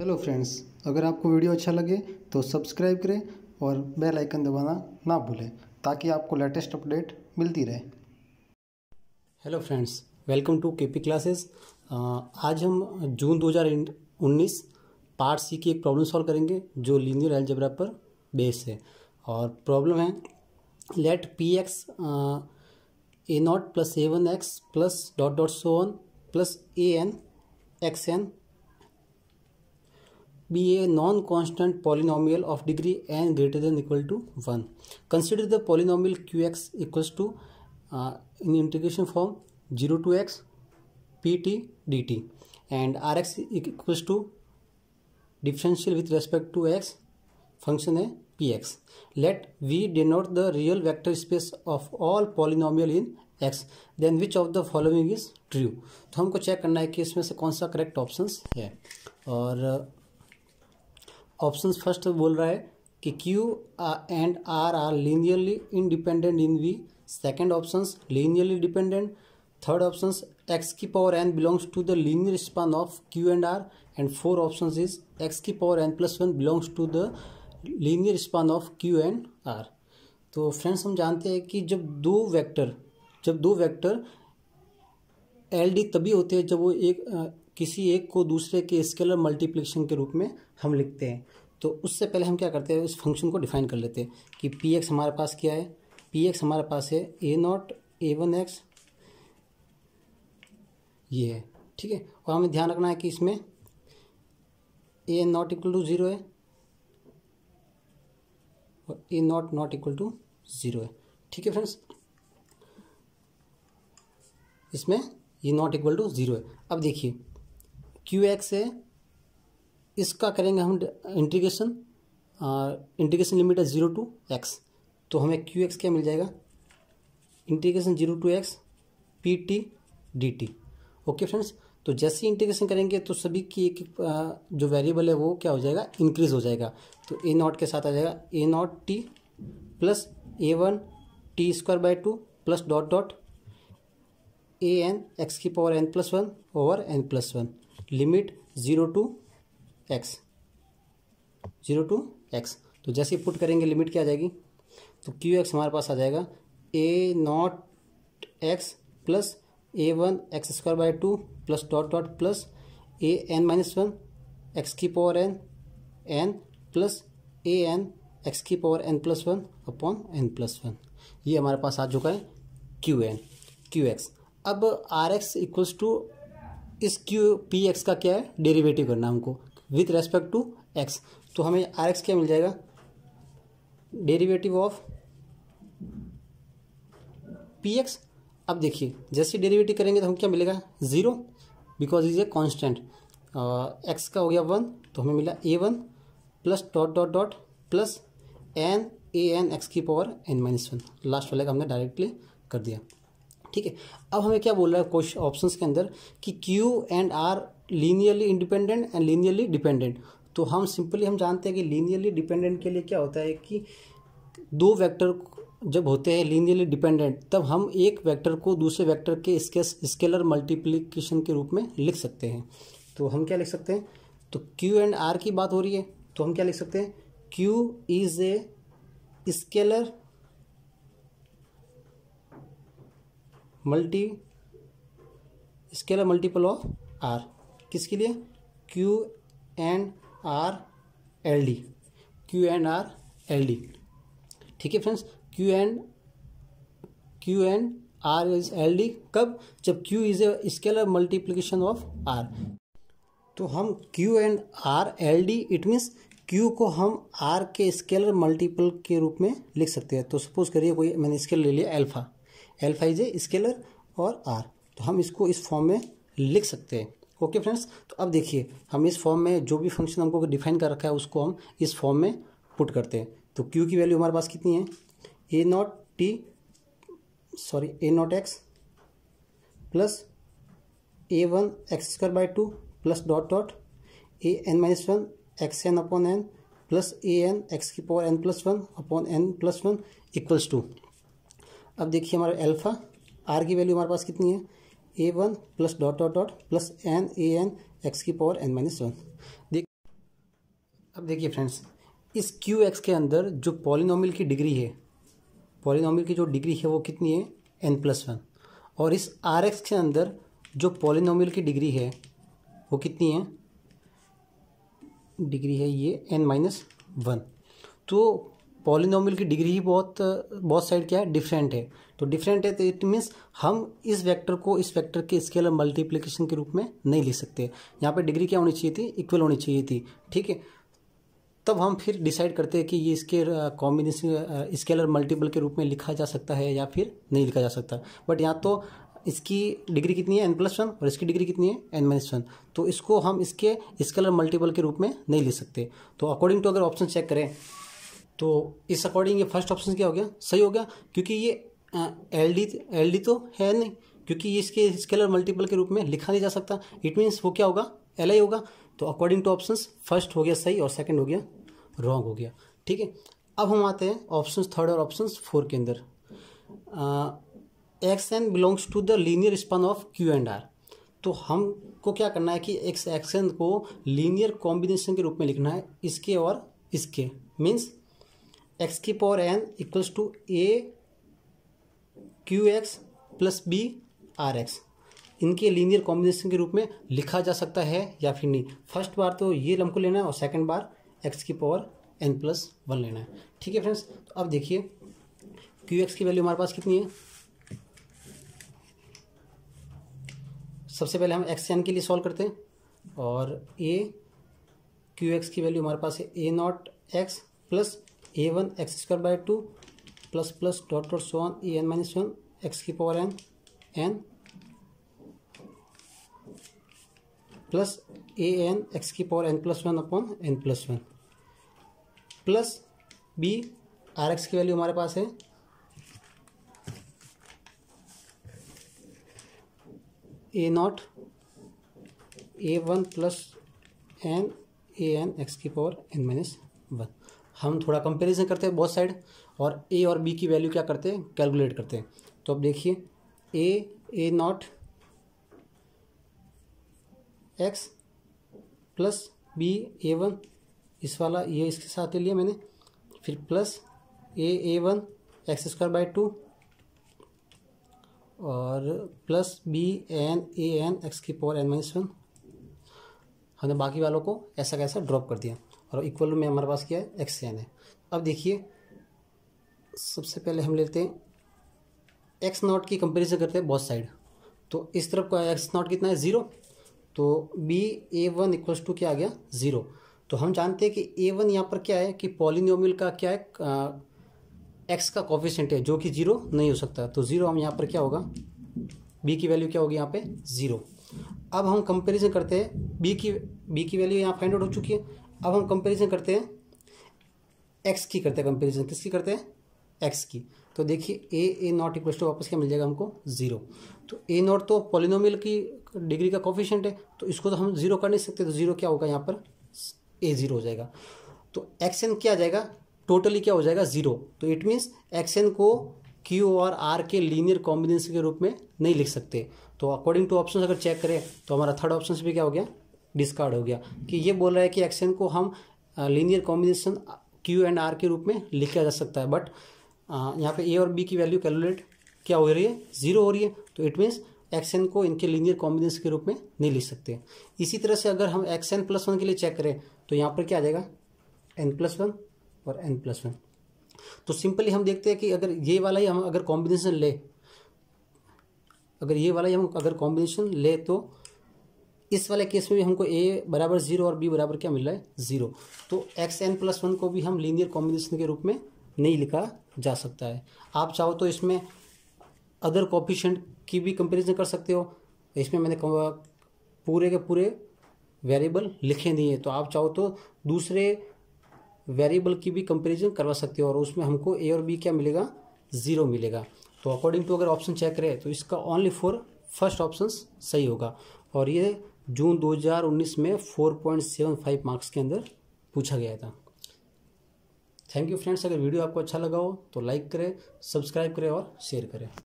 Hello friends अगर आपको video अच्छा लगे तो सब्सक्राइब करें और बेल आइकन दबाना ना भूलें ताकि आपको लेटेस्ट अपडेट मिलती रहे hello friends welcome to KP classes आज हम जून 2019 पार्ट सी की एक प्रॉब्लम सॉल्व करेंगे जो लीनियर एलजेब्रा पर बेस है और प्रॉब्लम है let P X A not plus A one X plus dot dot so one plus A N X N be a non-constant polynomial of degree n greater than equal to 1. Consider the polynomial qx equals to uh, in integration form 0 to x pt dt and rx equals to differential with respect to x function है px. Let v denote the real vector space of all polynomial in x. Then which of the following is true? तो हमको check करना है कि इसमें से कौन सा करेक्ट ऑप्शंस है और ऑप्शन फर्स्ट बोल रहा है कि Q and R R linearly independent in V second option linearly dependent third option X की power N belongs to the linear span of Q and R and four option is X की power N plus one belongs to the linear span of Q and R तो friends हम जानते हैं कि जब दो vector जब दो वैक्टर एल डी तभी होते हैं जब वो एक uh, किसी एक को दूसरे के स्केलर मल्टीप्लिकेशन के रूप में हम लिखते हैं तो उससे पहले हम क्या करते हैं उस फंक्शन को डिफाइन कर लेते हैं कि पी एक्स हमारे पास क्या है पी एक्स हमारे पास है A not A one X ये है ठीक है और हमें ध्यान रखना है कि इसमें A not equal to zero है और A not not equal to zero है ठीक है फ्रेंड्स इसमें ये नॉट इक्वल टू ज़ीरो है अब देखिए क्यू एक्स है इसका करेंगे हम इंटीग्रेशन इंटीग्रेशन लिमिट है ज़ीरो टू एक्स तो हमें क्यू एक्स क्या मिल जाएगा integration zero to X P T D T okay friends तो जैसे ही इंटीग्रेशन करेंगे तो सभी की एक एक जो वेरिएबल है वो क्या हो जाएगा इंक्रीज हो जाएगा तो ए नॉट के साथ आ जाएगा A not T plus A one T square by two plus dot dot A N X की power N plus one over N plus one limit zero to X zero to X तो जैसे put करेंगे limit क्या आ जाएगी तो Q x हमारे पास आ जाएगा A not X plus A one X square by two plus dot dot plus A N minus one X की power N N plus A N X की power N plus one upon N plus one ये हमारे पास आ चुका है Q N Q X अब R X equals to इस क्यू पी एक्स का क्या है डेरिवेटिव करना हमको विथ रेस्पेक्ट टू एक्स तो हमें आर एक्स क्या मिल जाएगा डेरिवेटिव ऑफ पी एक्स अब देखिए जैसे डेरिवेटिव करेंगे तो हम क्या मिलेगा zero because is a constant X का हो गया वन तो हमें मिला A one plus dot dot dot plus N A N X की power N minus one last वाले का हमने डायरेक्टली कर दिया ठीक है अब हमें क्या बोल रहा है क्वेश्चन ऑप्शंस के अंदर कि Q and R linearly independent and linearly dependent तो हम सिंपली हम जानते हैं कि लीनियरली डिपेंडेंट के लिए क्या होता है कि दो वैक्टर जब होते हैं लीनियरली डिपेंडेंट तब हम एक वैक्टर को दूसरे वैक्टर के स्केलर मल्टीप्लीकेशन के रूप में लिख सकते हैं तो हम क्या लिख सकते हैं तो क्यू एंड आर की बात हो रही है तो हम क्या लिख सकते हैं Q is a scalar multi scalar multiple of R किसके लिए Q N R L D Q N R L D ठीक है friends Q N Q N R is L D कब जब Q is a scalar multiplication of R तो हम Q and R L D it means Q को हम are के scalar multiple के रूप में लिख सकते हैं तो सपोज करिए कोई मैंने स्केलर ले लिया alpha L five J scalar और आर तो हम इसको इस फॉर्म में लिख सकते हैं ओके फ्रेंड्स तो अब देखिए हम इस फॉर्म में जो भी फंक्शन हमको डिफाइन कर रखा है उसको हम इस फॉर्म में पुट करते हैं तो क्यू की वैल्यू हमारे पास कितनी है A not T sorry A not X plus A one X square by two plus dot dot A N minus one X N upon N plus A N X की power N plus one upon N plus one equals to अब देखिए हमारा alpha are की value हमारे पास कितनी है A one plus dot dot dot plus N A N X की पावर एन माइनस वन देख अब देखिए फ्रेंड्स इस क्यू एक्स के अंदर जो पॉलिनॉमिल की डिग्री है पॉलिनॉमिल की जो डिग्री है वो कितनी है एन प्लस वन और इस आर एक्स के अंदर जो पॉलिनॉमिल की डिग्री है वो कितनी है डिग्री है ये एन माइनस वन तो पॉलिनोमियल की डिग्री ही बहुत बहुत साइड क्या है डिफरेंट है तो डिफरेंट है तो इट मीन्स हम इस वेक्टर को इस वेक्टर के स्केलर मल्टीप्लिकेशन के रूप में नहीं ले सकते यहाँ पर डिग्री क्या होनी चाहिए थी इक्वल होनी चाहिए थी ठीक है तब हम फिर डिसाइड करते हैं कि ये इसके कॉम्बिनेशन स्केलर मल्टीपल के रूप में लिखा जा सकता है या फिर नहीं लिखा जा सकता बट यहाँ तो इसकी डिग्री कितनी है एन प्लस वन और इसकी डिग्री कितनी है एन माइनस वन तो इसको हम इसके स्केलर मल्टीपल के रूप में नहीं ले सकते तो अकॉर्डिंग टू अगर ऑप्शन चेक करें तो इस अकॉर्डिंग ये फर्स्ट ऑप्शन क्या हो गया सही हो गया क्योंकि ये एल डी एल डी तो है नहीं क्योंकि ये इसके स्केलर मल्टीपल के रूप में लिखा नहीं जा सकता इट मीन्स वो क्या होगा एल आई होगा तो अकॉर्डिंग टू ऑप्शन फर्स्ट हो गया सही और सेकेंड हो गया रॉन्ग हो गया ठीक है अब हम आते हैं ऑप्शन थर्ड और ऑप्शन फोर के अंदर X N belongs to the linear span of Q and R तो हमको क्या करना है कि एक्स एक्स एन को लीनियर कॉम्बिनेशन के रूप में लिखना है इसके और इसके मीन्स एक्स की power N equals to A Q X plus B R X इनके लीनियर कॉम्बिनेशन के रूप में लिखा जा सकता है या फिर नहीं फर्स्ट बार तो ये लम को लेना है और सेकंड बार एक्स की पावर एन प्लस वन लेना है ठीक है फ्रेंड्स तो अब देखिए क्यू एक्स की वैल्यू हमारे पास कितनी है सबसे पहले हम एक्स एन के लिए सॉल्व करते हैं और ए क्यू एक्स की वैल्यू हमारे पास है A not X plus A one X square by two plus plus dot dot so one A N minus one X की power N N plus A N X की power N plus one upon N plus one plus B R X की value हमारे पास है A not A one plus N A N X की power N minus one हम थोड़ा comparison करते हैं बहुत साइड और ए और बी की वैल्यू क्या करते हैं कैलकुलेट करते हैं तो अब देखिए A A not X plus B A one इस वाला ये इसके साथ ले लिया मैंने फिर plus A A one X square by two और plus B N A N X की पावर एन माइनस वन हमने बाकी वालों को ऐसा कैसा ड्रॉप कर दिया और इक्वल में हमारे पास क्या है एक्स एन है अब देखिए सबसे पहले हम लेते हैं एक्स नॉट की कंपेरिजन करते हैं बहुत साइड तो इस तरफ का एक्स नॉट कितना है ज़ीरो तो B A one equals to क्या आ गया ज़ीरो तो हम जानते हैं कि ए वन यहाँ पर क्या है कि पॉलिनोमियल का क्या है एक्स का कॉफिशेंट है जो कि ज़ीरो नहीं हो सकता तो ज़ीरो हम यहाँ पर क्या होगा बी की वैल्यू क्या होगी यहाँ पे ज़ीरो अब हम कंपेरिजन करते हैं बी की बी की वैल्यू यहाँ फाइंड आउट हो चुकी है अब हम कंपेरिजन करते हैं एक्स की करते हैं कंपेरिजन किसकी करते हैं एक्स की तो देखिए A A not equal to वापस क्या मिल जाएगा हमको जीरो तो ए नॉट तो पॉलिनोमियल की डिग्री का कॉफिशेंट है तो इसको तो हम जीरो कर नहीं सकते तो जीरो क्या होगा यहाँ पर ए जीरो हो जाएगा तो एक्स एन क्या आ जाएगा टोटली क्या हो जाएगा जीरो तो इट मीन्स एक्स एन को क्यू और आर के लीनियर कॉम्बिनेशन के रूप में नहीं लिख सकते तो अकॉर्डिंग टू ऑप्शन अगर चेक करें तो हमारा थर्ड ऑप्शन भी क्या हो गया डिस्कार्ड हो गया कि ये बोल रहा है कि एक्सएन को हम linear combination Q and R के रूप में लिखा जा सकता है बट यहाँ पे ए और बी की वैल्यू कैलकुलेट क्या हो रही है ज़ीरो हो रही है तो इट मीन्स एक्शन को इनके लीनियर कॉम्बिनेशन के रूप में नहीं लिख सकते इसी तरह से अगर हम एक्स एन प्लस वन के लिए चेक करें तो यहाँ पर क्या आ जाएगा एन प्लस वन और एन प्लस वन तो सिंपली हम देखते हैं कि अगर ये वाला ही हम अगर कॉम्बिनेशन ले अगर ये वाला ही हम अगर कॉम्बिनेशन ले तो इस वाले केस में भी हमको ए बराबर जीरो और बी बराबर क्या मिल रहा है जीरो तो एक्स एन प्लस वन को भी हम लीनियर कॉम्बिनेशन के रूप में नहीं लिखा जा सकता है आप चाहो तो इसमें अदर कॉफिशेंट की भी कंपेरिजन कर सकते हो इसमें मैंने पूरे के पूरे वेरिएबल लिखे नहीं है तो आप चाहो तो दूसरे वेरिएबल की भी कंपेरिजन करवा सकते हो और उसमें हमको ए और बी क्या मिलेगा ज़ीरो मिलेगा तो अकॉर्डिंग टू अगर ऑप्शन चेक करें तो इसका ओनली फॉर फर्स्ट ऑप्शन सही होगा और ये जून 2019 में 4.75 मार्क्स के अंदर पूछा गया था थैंक यू फ्रेंड्स अगर वीडियो आपको अच्छा लगा हो तो लाइक करें सब्सक्राइब करें और शेयर करें